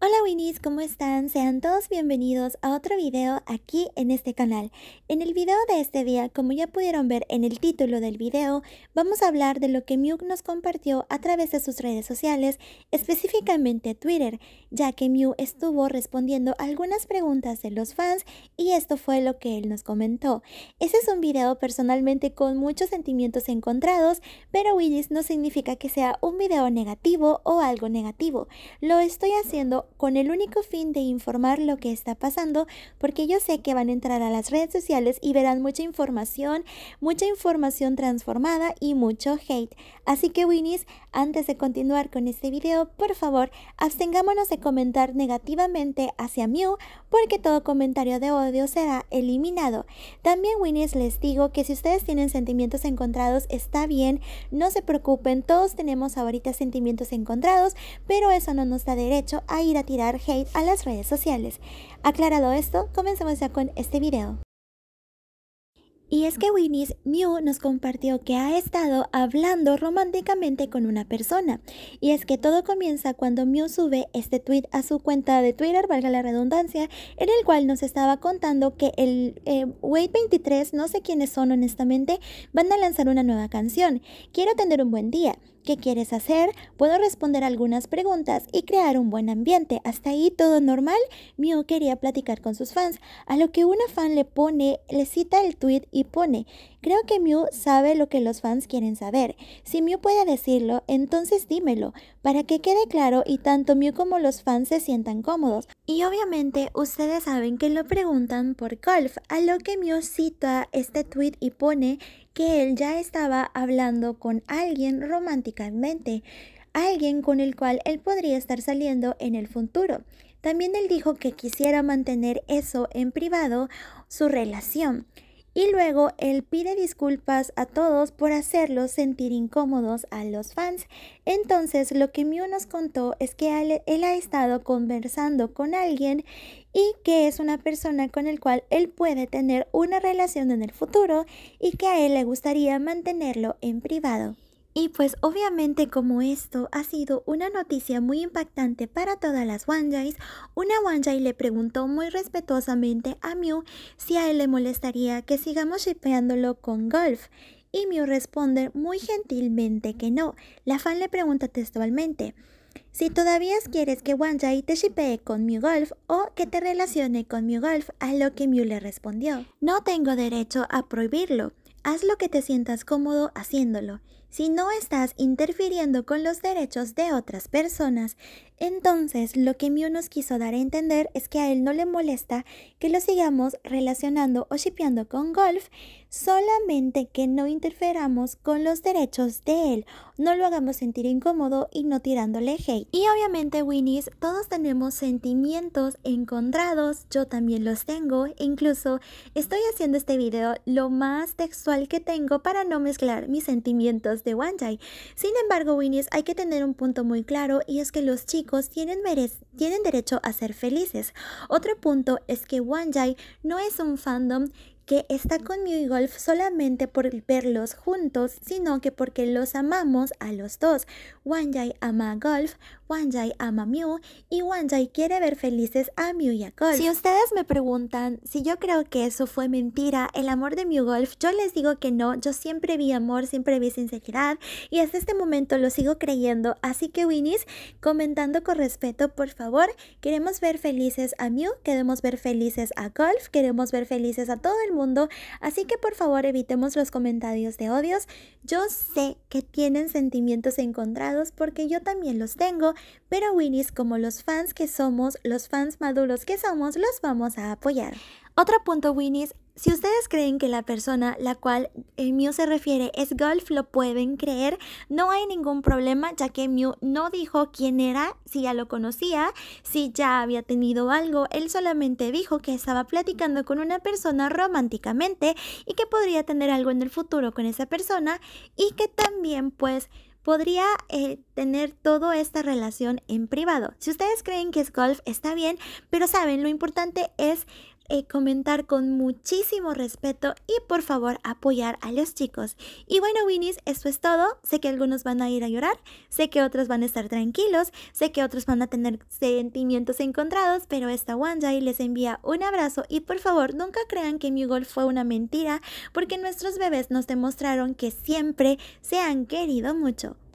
Hola Winnies, ¿cómo están? Sean todos bienvenidos a otro video aquí en este canal. En el video de este día, como ya pudieron ver en el título del video, vamos a hablar de lo que Mew nos compartió a través de sus redes sociales, específicamente Twitter, ya que Mew estuvo respondiendo algunas preguntas de los fans y esto fue lo que él nos comentó. Ese es un video personalmente con muchos sentimientos encontrados, pero Winnies no significa que sea un video negativo o algo negativo. Lo estoy haciendo con el único fin de informar lo que está pasando, porque yo sé que van a entrar a las redes sociales y verán mucha información, mucha información transformada y mucho hate. Así que Winnies, antes de continuar con este video, por favor, abstengámonos de comentar negativamente hacia Mew, porque todo comentario de odio será eliminado. También Winnies les digo que si ustedes tienen sentimientos encontrados, está bien, no se preocupen, todos tenemos ahorita sentimientos encontrados, pero eso no nos da derecho a ir tirar hate a las redes sociales. Aclarado esto, comencemos ya con este video. Y es que Winnie's Mew nos compartió que ha estado hablando románticamente con una persona. Y es que todo comienza cuando Mew sube este tweet a su cuenta de Twitter, valga la redundancia, en el cual nos estaba contando que el Way eh, Wait 23, no sé quiénes son honestamente, van a lanzar una nueva canción. Quiero tener un buen día. ¿Qué quieres hacer? Puedo responder algunas preguntas y crear un buen ambiente. Hasta ahí todo normal. Mew quería platicar con sus fans, a lo que una fan le pone, le cita el tweet y pone, Creo que Mew sabe lo que los fans quieren saber. Si Mew puede decirlo, entonces dímelo, para que quede claro y tanto Mew como los fans se sientan cómodos. Y obviamente ustedes saben que lo preguntan por Golf, a lo que Mew cita este tweet y pone que él ya estaba hablando con alguien románticamente, alguien con el cual él podría estar saliendo en el futuro. También él dijo que quisiera mantener eso en privado, su relación. Y luego él pide disculpas a todos por hacerlos sentir incómodos a los fans. Entonces lo que Mew nos contó es que él ha estado conversando con alguien y que es una persona con el cual él puede tener una relación en el futuro y que a él le gustaría mantenerlo en privado. Y pues obviamente como esto ha sido una noticia muy impactante para todas las Wanjais, una Wanjai le preguntó muy respetuosamente a Mew si a él le molestaría que sigamos shipeándolo con Golf. Y Mew responde muy gentilmente que no. La fan le pregunta textualmente, si todavía quieres que Wanjai te shipee con Mew Golf o que te relacione con Mew Golf, a lo que Mew le respondió, no tengo derecho a prohibirlo, haz lo que te sientas cómodo haciéndolo. Si no estás interfiriendo con los derechos de otras personas, entonces lo que Mew nos quiso dar a entender es que a él no le molesta que lo sigamos relacionando o shipeando con golf, solamente que no interferamos con los derechos de él, no lo hagamos sentir incómodo y no tirándole hate. Y obviamente, Winnie's, todos tenemos sentimientos encontrados, yo también los tengo, incluso estoy haciendo este video lo más textual que tengo para no mezclar mis sentimientos de de Wanjai. Sin embargo, Winnie's, hay que tener un punto muy claro y es que los chicos tienen, tienen derecho a ser felices. Otro punto es que Wanjai no es un fandom que está Mew y Golf solamente por verlos juntos, sino que porque los amamos a los dos. Wanjai ama a Golf, Wanjai ama a Mew y Wanjai quiere ver felices a Mew y a Golf. Si ustedes me preguntan si yo creo que eso fue mentira, el amor de Mew Golf, yo les digo que no, yo siempre vi amor, siempre vi sinceridad y hasta este momento lo sigo creyendo, así que Winnie's, comentando con respeto, por favor, queremos ver felices a Mew, queremos ver felices a Golf, queremos ver felices a todo el mundo así que por favor evitemos los comentarios de odios. Yo sé que tienen sentimientos encontrados porque yo también los tengo, pero Winnie's como los fans que somos, los fans maduros que somos, los vamos a apoyar. Otro punto, Winnie, si ustedes creen que la persona la cual Mew se refiere es Golf, lo pueden creer. No hay ningún problema, ya que Mew no dijo quién era, si ya lo conocía, si ya había tenido algo. Él solamente dijo que estaba platicando con una persona románticamente y que podría tener algo en el futuro con esa persona y que también, pues, podría eh, tener toda esta relación en privado. Si ustedes creen que es golf, está bien, pero saben, lo importante es eh, comentar con muchísimo respeto y por favor apoyar a los chicos. Y bueno, Winnies, eso es todo. Sé que algunos van a ir a llorar, sé que otros van a estar tranquilos, sé que otros van a tener sentimientos encontrados, pero esta Wanjai les envía un abrazo y por favor nunca crean que mi gol fue una mentira, porque nuestros bebés nos demostraron que siempre se han querido mucho.